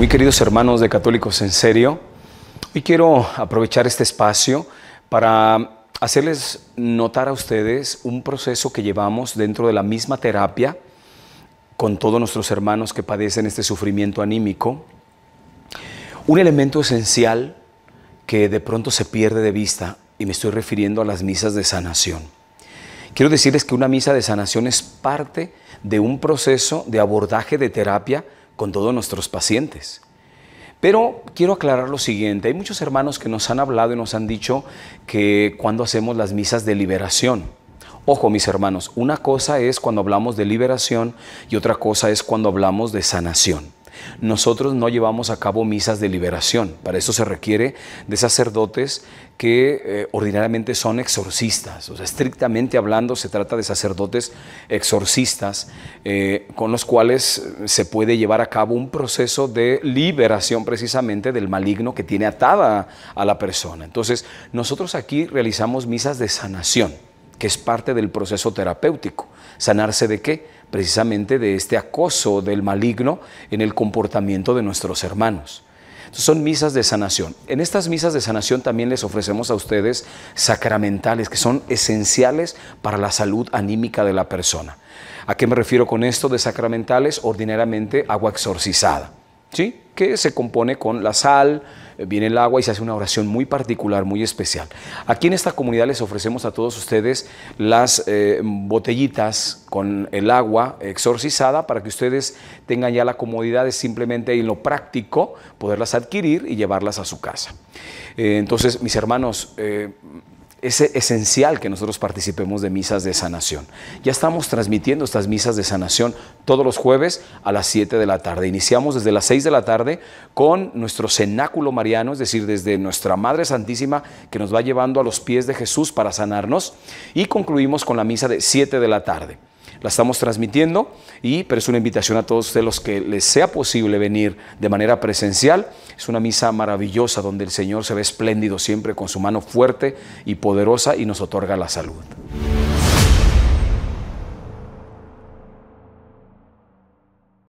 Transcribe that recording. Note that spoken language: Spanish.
Muy queridos hermanos de Católicos en Serio, hoy quiero aprovechar este espacio para hacerles notar a ustedes un proceso que llevamos dentro de la misma terapia con todos nuestros hermanos que padecen este sufrimiento anímico. Un elemento esencial que de pronto se pierde de vista, y me estoy refiriendo a las misas de sanación. Quiero decirles que una misa de sanación es parte de un proceso de abordaje de terapia con todos nuestros pacientes. Pero quiero aclarar lo siguiente, hay muchos hermanos que nos han hablado y nos han dicho que cuando hacemos las misas de liberación. Ojo mis hermanos, una cosa es cuando hablamos de liberación y otra cosa es cuando hablamos de sanación. Nosotros no llevamos a cabo misas de liberación. Para eso se requiere de sacerdotes que eh, ordinariamente son exorcistas. O sea, estrictamente hablando, se trata de sacerdotes exorcistas eh, con los cuales se puede llevar a cabo un proceso de liberación precisamente del maligno que tiene atada a la persona. Entonces, nosotros aquí realizamos misas de sanación, que es parte del proceso terapéutico. ¿Sanarse de qué? precisamente de este acoso del maligno en el comportamiento de nuestros hermanos. son misas de sanación. En estas misas de sanación también les ofrecemos a ustedes sacramentales que son esenciales para la salud anímica de la persona. ¿A qué me refiero con esto de sacramentales? Ordinariamente agua exorcizada, ¿sí? Que se compone con la sal, viene el agua y se hace una oración muy particular, muy especial. Aquí en esta comunidad les ofrecemos a todos ustedes las eh, botellitas con el agua exorcizada para que ustedes tengan ya la comodidad de simplemente en lo práctico poderlas adquirir y llevarlas a su casa. Eh, entonces, mis hermanos, eh, es esencial que nosotros participemos de misas de sanación. Ya estamos transmitiendo estas misas de sanación todos los jueves a las 7 de la tarde. Iniciamos desde las 6 de la tarde con nuestro cenáculo mariano, es decir, desde nuestra Madre Santísima que nos va llevando a los pies de Jesús para sanarnos y concluimos con la misa de 7 de la tarde la estamos transmitiendo, y, pero es una invitación a todos ustedes los que les sea posible venir de manera presencial. Es una misa maravillosa donde el Señor se ve espléndido siempre con su mano fuerte y poderosa y nos otorga la salud.